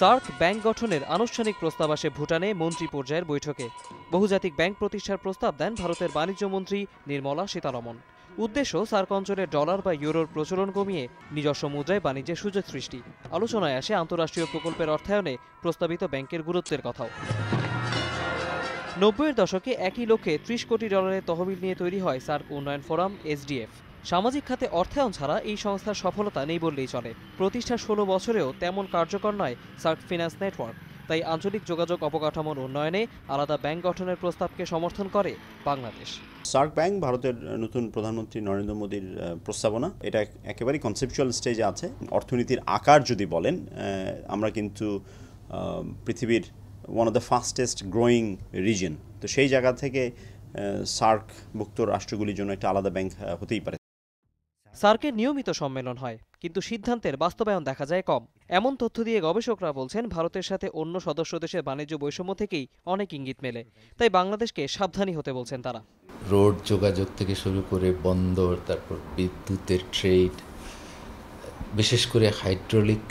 SAARC bank গঠনের আনুষ্ঠানিক প্রস্তাব আসে ভুটানে মন্ত্রী পর্যায়ের বৈঠকে বহুজাতিক ব্যাংক প্রতিষ্ঠার প্রস্তাব দেন ভারতের বাণিজ্য মন্ত্রী নির্মলা সীতারমন উদ্দেশ্য সার্ক অঞ্চলে ডলার বা ইউরোর প্রচলন কমিয়ে নিজস্ব মুদ্রায় বাণিজ্যের সুযোগ সৃষ্টি আলোচনায় আসে আন্তঃরাষ্ট্রীয় প্রকল্পের অর্থায়নে প্রস্তাবিত ব্যাংকের গুরুত্বের কথাও নব্বইয়ের দশকে একই লক্ষ্যে ত্রিশ কোটি ডলারের তহবিল নিয়ে তৈরি হয় সার্ক উন্নয়ন ফোরাম এসডিএফ সামাজিক খাতে অর্থায়ন ছাড়া এই সংস্থার সফলতা নেই বললেই চলে প্রতিষ্ঠা ষোলো বছরেও তেমন কার্যকর নয় সার্ক ফিন্যান্স নেটওয়ার্ক তাই আঞ্চলিক যোগাযোগ অবকাঠামোর উন্নয়নে আলাদা ব্যাংক গঠনের প্রস্তাবকে সমর্থন করে বাংলাদেশ সার্ক ব্যাংক ভারতের নতুন প্রধানমন্ত্রী নরেন্দ্র মোদীর প্রস্তাবনা এটা একেবারেই কনসেপচুয়াল স্টেজে আছে অর্থনীতির আকার যদি বলেন আমরা কিন্তু পৃথিবীর one of the fastest growing region তো সেই জায়গা থেকে সার্কভুক্ত রাষ্ট্রগুলির জন্য একটা আলাদা ব্যাংক হতেই পারে সার্কের নিয়মিত সম্মেলন হয় কিন্তু সিদ্ধান্তের বাস্তবায়ন দেখা যায় কম এমন তথ্য দিয়ে গবেষকরা বলছেন ভারতের সাথে অন্য সদস্য দেশের বাণিজ্য বৈষম্য থেকেই অনেক ইঙ্গিত মেলে তাই বাংলাদেশকে সাবধানী হতে বলছেন তারা রোড যোগাযোগ থেকে শুরু করে বন্দর তারপর বিদ্যুতের ট্রেড বিশেষ করে হাইড্রোলিক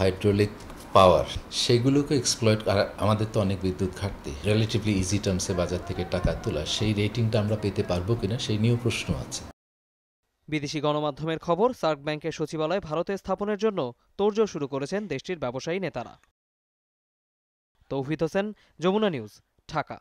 হাইড্রোলিক পাওয়ার সেগুলোকে এক্সপ্লয়েট আমাদের তো অনেক বিদ্যুৎ ঘাটতি রিলেটিভলি ইজি টার্মসে বাজার থেকে টাকা তোলা সেই রেটিংটা আমরা পেতে পারবো কিনা সেই নিয়েও প্রশ্ন আছে বিদেশি গণমাধ্যমের খবর সার্ক ব্যাংকের সচিবালয় ভারতে স্থাপনের জন্য তোড়জোড় শুরু করেছেন দেশটির ব্যবসায়ী নেতারা তৌফিদ হোসেন যমুনা নিউজ ঢাকা